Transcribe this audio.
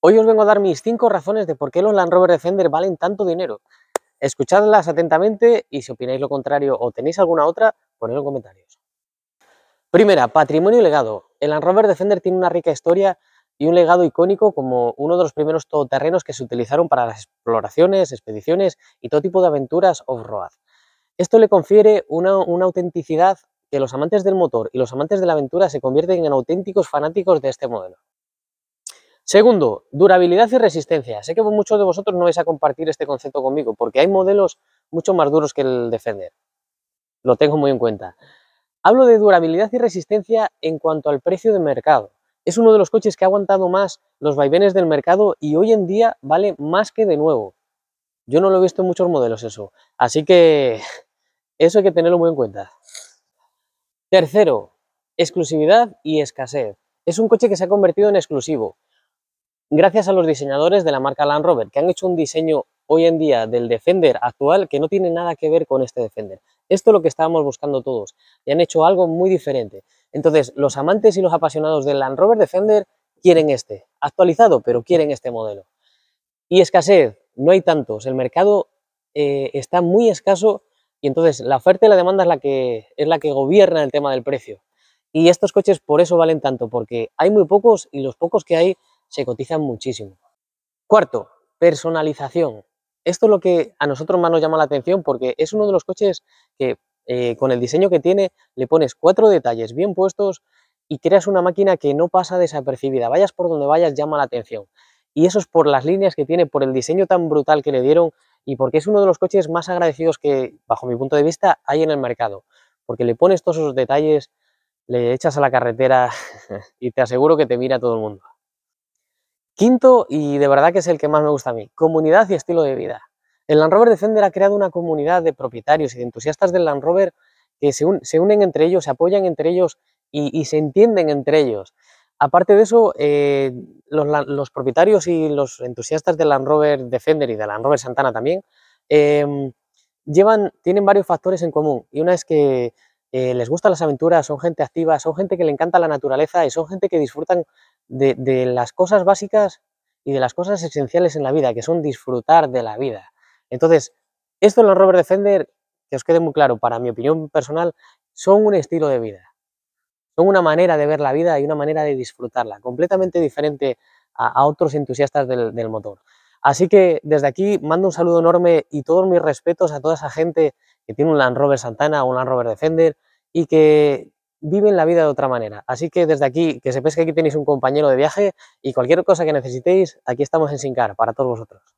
Hoy os vengo a dar mis 5 razones de por qué los Land Rover Defender valen tanto dinero. Escuchadlas atentamente y si opináis lo contrario o tenéis alguna otra, ponedlo en comentarios. Primera, patrimonio y legado. El Land Rover Defender tiene una rica historia y un legado icónico como uno de los primeros todoterrenos que se utilizaron para las exploraciones, expediciones y todo tipo de aventuras off-road. Esto le confiere una autenticidad que los amantes del motor y los amantes de la aventura se convierten en auténticos fanáticos de este modelo. Segundo, durabilidad y resistencia. Sé que muchos de vosotros no vais a compartir este concepto conmigo porque hay modelos mucho más duros que el Defender. Lo tengo muy en cuenta. Hablo de durabilidad y resistencia en cuanto al precio de mercado. Es uno de los coches que ha aguantado más los vaivenes del mercado y hoy en día vale más que de nuevo. Yo no lo he visto en muchos modelos eso. Así que eso hay que tenerlo muy en cuenta. Tercero, exclusividad y escasez. Es un coche que se ha convertido en exclusivo gracias a los diseñadores de la marca Land Rover, que han hecho un diseño hoy en día del Defender actual que no tiene nada que ver con este Defender. Esto es lo que estábamos buscando todos y han hecho algo muy diferente. Entonces, los amantes y los apasionados del Land Rover Defender quieren este, actualizado, pero quieren este modelo. Y escasez, no hay tantos, el mercado eh, está muy escaso y entonces la oferta y la demanda es la, que, es la que gobierna el tema del precio. Y estos coches por eso valen tanto, porque hay muy pocos y los pocos que hay se cotizan muchísimo. Cuarto, personalización. Esto es lo que a nosotros más nos llama la atención porque es uno de los coches que eh, con el diseño que tiene le pones cuatro detalles bien puestos y creas una máquina que no pasa desapercibida. Vayas por donde vayas, llama la atención. Y eso es por las líneas que tiene, por el diseño tan brutal que le dieron y porque es uno de los coches más agradecidos que, bajo mi punto de vista, hay en el mercado. Porque le pones todos esos detalles, le echas a la carretera y te aseguro que te mira todo el mundo. Quinto, y de verdad que es el que más me gusta a mí, comunidad y estilo de vida. El Land Rover Defender ha creado una comunidad de propietarios y de entusiastas del Land Rover que se, unen entre ellos, se apoyan entre ellos y, se entienden entre ellos. Aparte de eso, eh, los, propietarios y los entusiastas del Land Rover Defender y del Land Rover Santana también em, llevan, tienen varios factores en común. Y una es que eh, les gustan las aventuras, son gente activa, son gente que le encanta la naturaleza y son gente que disfrutan de, las cosas básicas y de las cosas esenciales en la vida, que son disfrutar de la vida. Entonces, esto en los Robert Defender, que os quede muy claro, para mi opinión personal, son un estilo de vida. Son una manera de ver la vida y una manera de disfrutarla, completamente diferente a, otros entusiastas del motor. Así que desde aquí mando un saludo enorme y todos mis respetos a toda esa gente que tiene un Land Rover Santana o un Land Rover Defender y que viven la vida de otra manera. Así que desde aquí, que sepáis que aquí tenéis un compañero de viaje y cualquier cosa que necesitéis, aquí estamos en Sincar para todos vosotros.